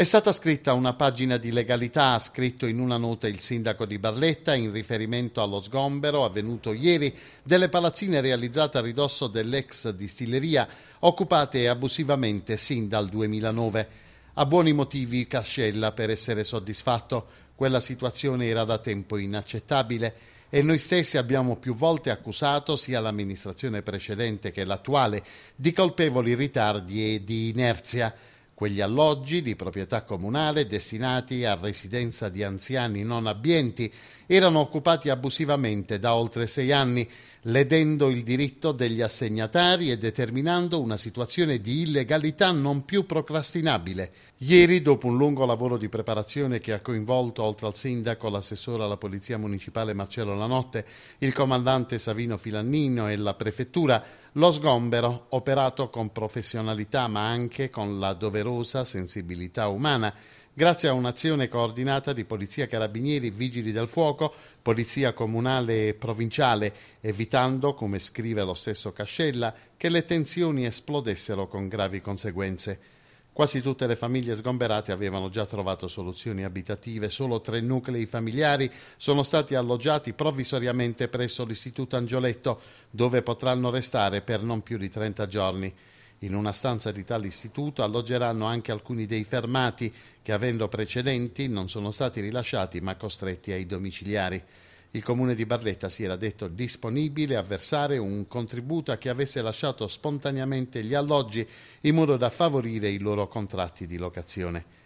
È stata scritta una pagina di legalità, ha scritto in una nota il sindaco di Barletta in riferimento allo sgombero avvenuto ieri delle palazzine realizzate a ridosso dell'ex distilleria, occupate abusivamente sin dal 2009. Ha buoni motivi Cascella per essere soddisfatto, quella situazione era da tempo inaccettabile e noi stessi abbiamo più volte accusato sia l'amministrazione precedente che l'attuale di colpevoli ritardi e di inerzia quegli alloggi di proprietà comunale destinati a residenza di anziani non abbienti erano occupati abusivamente da oltre sei anni, ledendo il diritto degli assegnatari e determinando una situazione di illegalità non più procrastinabile. Ieri, dopo un lungo lavoro di preparazione che ha coinvolto, oltre al sindaco, l'assessore alla Polizia Municipale Marcello Lanotte, il comandante Savino Filannino e la prefettura, lo sgombero, operato con professionalità ma anche con la doverosa sensibilità umana, grazie a un'azione coordinata di Polizia Carabinieri, Vigili del Fuoco, Polizia Comunale e Provinciale, evitando, come scrive lo stesso Cascella, che le tensioni esplodessero con gravi conseguenze. Quasi tutte le famiglie sgomberate avevano già trovato soluzioni abitative, solo tre nuclei familiari sono stati alloggiati provvisoriamente presso l'Istituto Angioletto, dove potranno restare per non più di 30 giorni. In una stanza di tale istituto alloggeranno anche alcuni dei fermati che, avendo precedenti, non sono stati rilasciati ma costretti ai domiciliari. Il comune di Barletta si era detto disponibile a versare un contributo a chi avesse lasciato spontaneamente gli alloggi in modo da favorire i loro contratti di locazione.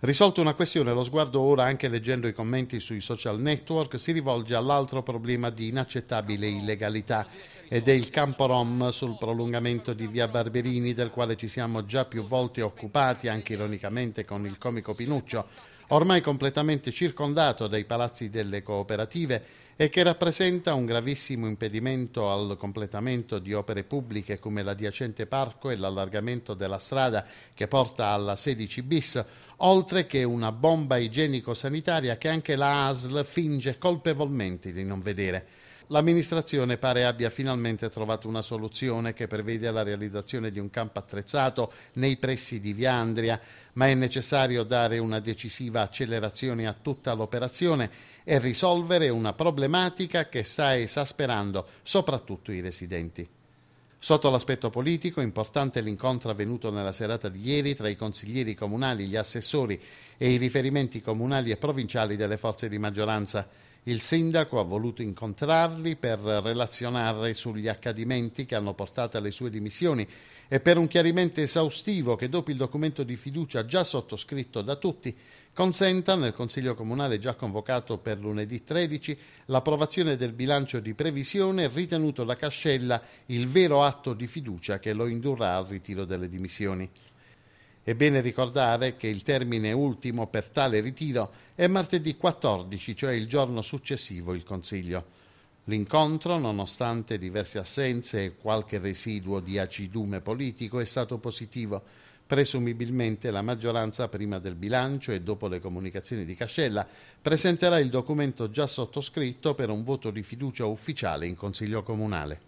Risolto una questione, lo sguardo ora, anche leggendo i commenti sui social network, si rivolge all'altro problema di inaccettabile illegalità ed è il campo Rom sul prolungamento di via Barberini del quale ci siamo già più volte occupati, anche ironicamente con il comico Pinuccio ormai completamente circondato dai palazzi delle cooperative e che rappresenta un gravissimo impedimento al completamento di opere pubbliche come l'adiacente parco e l'allargamento della strada che porta alla 16 bis, oltre che una bomba igienico-sanitaria che anche la ASL finge colpevolmente di non vedere l'amministrazione pare abbia finalmente trovato una soluzione che prevede la realizzazione di un campo attrezzato nei pressi di Viandria, ma è necessario dare una decisiva accelerazione a tutta l'operazione e risolvere una problematica che sta esasperando soprattutto i residenti. Sotto l'aspetto politico, importante l'incontro avvenuto nella serata di ieri tra i consiglieri comunali, gli assessori e i riferimenti comunali e provinciali delle forze di maggioranza. Il sindaco ha voluto incontrarli per relazionare sugli accadimenti che hanno portato alle sue dimissioni e per un chiarimento esaustivo che dopo il documento di fiducia già sottoscritto da tutti consenta nel Consiglio Comunale già convocato per lunedì 13 l'approvazione del bilancio di previsione ritenuto da Cascella il vero atto di fiducia che lo indurrà al ritiro delle dimissioni. È bene ricordare che il termine ultimo per tale ritiro è martedì 14, cioè il giorno successivo il Consiglio. L'incontro, nonostante diverse assenze e qualche residuo di acidume politico, è stato positivo. Presumibilmente la maggioranza, prima del bilancio e dopo le comunicazioni di Cascella, presenterà il documento già sottoscritto per un voto di fiducia ufficiale in Consiglio Comunale.